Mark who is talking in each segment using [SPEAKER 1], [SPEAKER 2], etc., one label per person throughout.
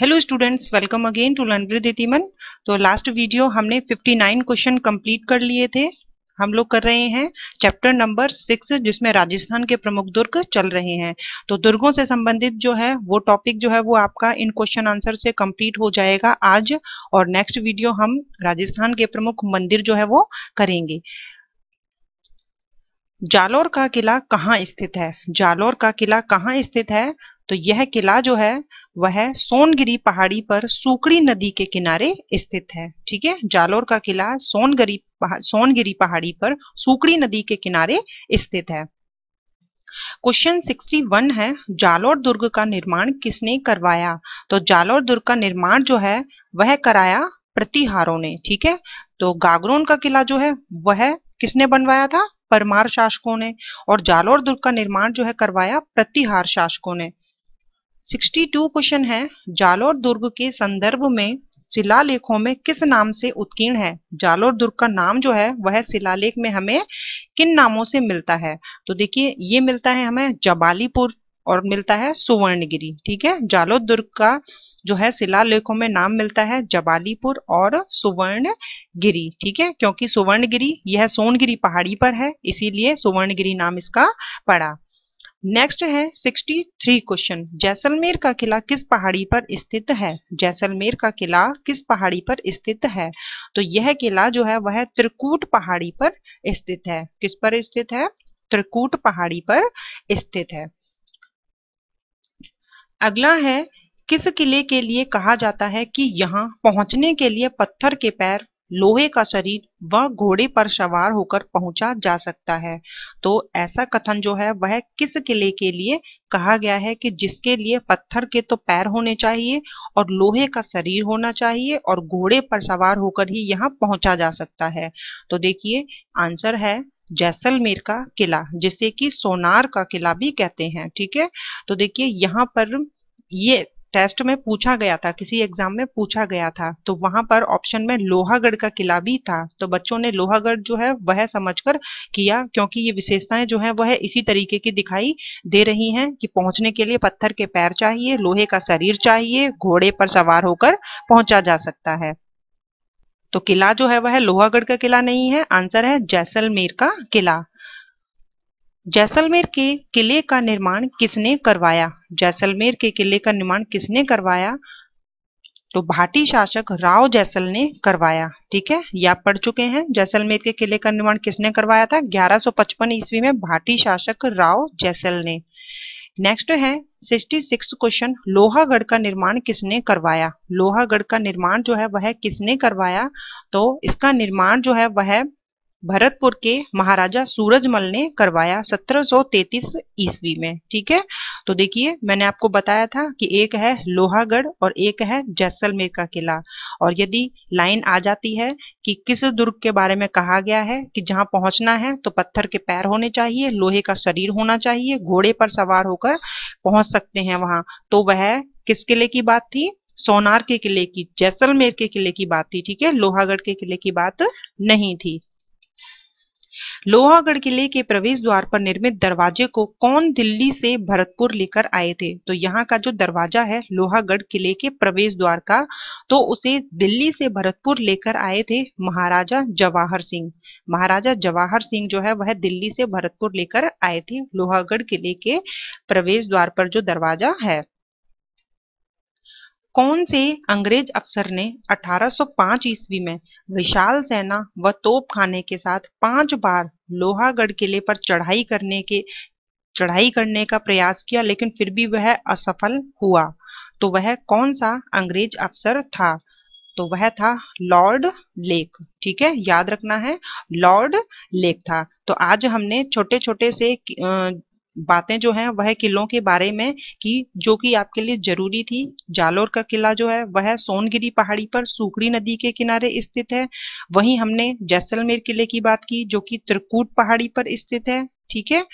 [SPEAKER 1] hello students welcome again to learn with इतिमन तो last video हमने 59 क्वेश्चन कंप्लीट कर लिए थे हम लोग कर रहे हैं चैप्टर नंबर सिक्स जिसमें राजस्थान के प्रमुख दुर्ग चल रहे हैं तो दुर्गों से संबंधित जो है वो टॉपिक जो है वो आपका इन क्वेश्चन आंसर से कंप्लीट हो जाएगा आज और नेक्स्ट वीडियो हम राजस्थान के प्रमुख मंदिर जो है वो करेंगे जालौर का किला कहाँ स्थित है जालौर का किला कहाँ स्थित है तो यह किला जो है वह सोनगिरी पहाड़ी पर सुकड़ी नदी के किनारे स्थित है ठीक है जालोर का किला सोनगिरी सोनगिरी पहाड़ी पर सुकड़ी नदी के किनारे स्थित है क्वेश्चन 61 है जालोर दुर्ग का निर्माण किसने करवाया तो जालोर दुर्ग का निर्माण जो है वह कराया प्रतिहारों ने ठीक है तो गागरोन का किला जो है वह किसने बनवाया था परमार शासकों ने और जालोर दुर्ग का निर्माण जो है करवाया प्रतिहार शासकों ने 62 क्वेश्चन है जालोर दुर्ग के संदर्भ में शिलालेखों में किस नाम से उत्कीर्ण है जालोर दुर्ग का नाम जो है वह शिलालेख में हमें किन नामों से मिलता है तो देखिए ये मिलता है हमें जबालीपुर और मिलता है सुवर्णगिरी ठीक है जालोर दुर्ग का जो है शिलालेखों में नाम मिलता है जबालीपुर और सुवर्णगिरी ठीक है क्योंकि सुवर्णगिरी यह सोनगिरी पहाड़ी पर है इसीलिए सुवर्णगिरी नाम इसका पड़ा नेक्स्ट है 63 क्वेश्चन जैसलमेर का किला किस पहाड़ी पर स्थित है जैसलमेर का किला किस पहाड़ी पर स्थित है तो यह किला जो है वह त्रिकूट पहाड़ी पर स्थित है किस पर स्थित है त्रिकूट पहाड़ी पर स्थित है अगला है किस किले के लिए कहा जाता है कि यहाँ पहुंचने के लिए पत्थर के पैर लोहे का शरीर वह घोड़े पर सवार होकर पहुंचा जा सकता है तो ऐसा कथन जो है वह किस किले के लिए कहा गया है कि जिसके लिए पत्थर के तो पैर होने चाहिए और लोहे का शरीर होना चाहिए और घोड़े पर सवार होकर ही यहाँ पहुंचा जा सकता है तो देखिए आंसर है जैसलमेर का किला जिसे कि सोनार का किला भी कहते हैं ठीक है तो देखिए यहाँ पर ये टेस्ट में पूछा गया था किसी एग्जाम में पूछा गया था तो वहां पर ऑप्शन में लोहागढ़ का किला भी था तो बच्चों ने लोहागढ़ जो है वह समझकर किया क्योंकि ये विशेषताएं जो है वह इसी तरीके की दिखाई दे रही हैं कि पहुंचने के लिए पत्थर के पैर चाहिए लोहे का शरीर चाहिए घोड़े पर सवार होकर पहुंचा जा सकता है तो किला जो है वह लोहागढ़ का किला नहीं है आंसर है जैसलमेर का किला जैसलमेर के किले का निर्माण किसने करवाया जैसलमेर के किले का निर्माण किसने करवाया तो भाटी शासक राव जैसल ने करवाया ठीक है या पढ़ चुके हैं जैसलमेर के किले का निर्माण किसने करवाया था 1155 ईस्वी में भाटी शासक राव जैसल ने नेक्स्ट है 66 क्वेश्चन लोहागढ़ का निर्माण किसने करवाया लोहागढ़ का निर्माण जो है वह किसने करवाया तो इसका निर्माण जो है वह भरतपुर के महाराजा सूरजमल ने करवाया 1733 ईस्वी में ठीक है तो देखिए मैंने आपको बताया था कि एक है लोहागढ़ और एक है जैसलमेर का किला और यदि लाइन आ जाती है कि किस दुर्ग के बारे में कहा गया है कि जहां पहुंचना है तो पत्थर के पैर होने चाहिए लोहे का शरीर होना चाहिए घोड़े पर सवार होकर पहुंच सकते हैं वहां तो वह किस किले की बात थी सोनार के किले की जैसलमेर के किले की बात थी ठीक है लोहागढ़ के किले की बात नहीं थी लोहागढ़ किले के प्रवेश द्वार पर निर्मित दरवाजे को कौन दिल्ली से भरतपुर लेकर आए थे तो यहाँ का जो दरवाजा है लोहागढ़ किले के प्रवेश द्वार का तो उसे दिल्ली से भरतपुर लेकर आए थे महाराजा जवाहर सिंह महाराजा जवाहर सिंह जो है वह दिल्ली से भरतपुर लेकर आए थे लोहागढ़ किले के प्रवेश द्वार पर जो दरवाजा है कौन से अंग्रेज अफसर ने 1805 ईस्वी में विशाल सेना व तोपखाने के साथ पांच बार लोहागढ़ किले पर चढ़ाई करने के चढ़ाई करने का प्रयास किया लेकिन फिर भी वह असफल हुआ तो वह कौन सा अंग्रेज अफसर था तो वह था लॉर्ड लेक ठीक है याद रखना है लॉर्ड लेक था तो आज हमने छोटे छोटे से बातें जो हैं वह किलों के बारे में की जो कि आपके लिए जरूरी थी जालोर का किला जो है वह सोनगिरी पहाड़ी पर सुखड़ी नदी के किनारे स्थित है वहीं हमने जैसलमेर किले की बात की जो कि त्रिकूट पहाड़ी पर स्थित है ठीक है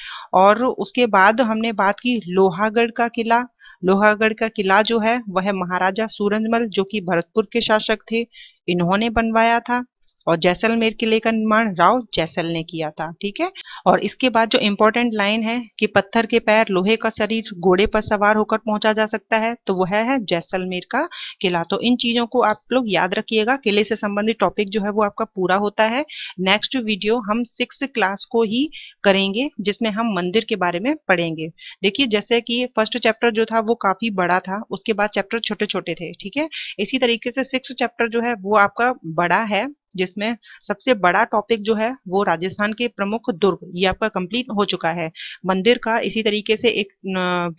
[SPEAKER 1] और उसके बाद हमने बात की लोहागढ़ का किला लोहागढ़ का किला जो है वह महाराजा सूरजमल जो कि भरतपुर के शासक थे इन्होंने बनवाया था और जैसलमेर किले का निर्माण राव जैसल ने किया था ठीक है और इसके बाद जो इम्पोर्टेंट लाइन है कि पत्थर के पैर लोहे का शरीर घोड़े पर सवार होकर पहुंचा जा सकता है तो वह है जैसलमेर का किला तो इन चीजों को आप लोग याद रखिएगा किले से संबंधित टॉपिक जो है वो आपका पूरा होता है नेक्स्ट वीडियो हम सिक्स क्लास को ही करेंगे जिसमें हम मंदिर के बारे में पढ़ेंगे देखिए जैसे कि फर्स्ट चैप्टर जो था वो काफी बड़ा था उसके बाद चैप्टर छोटे छोटे थे ठीक है इसी तरीके से सिक्स चैप्टर जो है वो आपका बड़ा है जिसमें सबसे बड़ा टॉपिक जो है वो राजस्थान के प्रमुख दुर्ग ये आपका कंप्लीट हो चुका है मंदिर का इसी तरीके से एक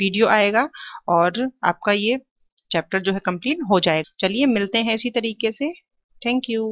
[SPEAKER 1] वीडियो आएगा और आपका ये चैप्टर जो है कंप्लीट हो जाएगा चलिए मिलते हैं इसी तरीके से थैंक यू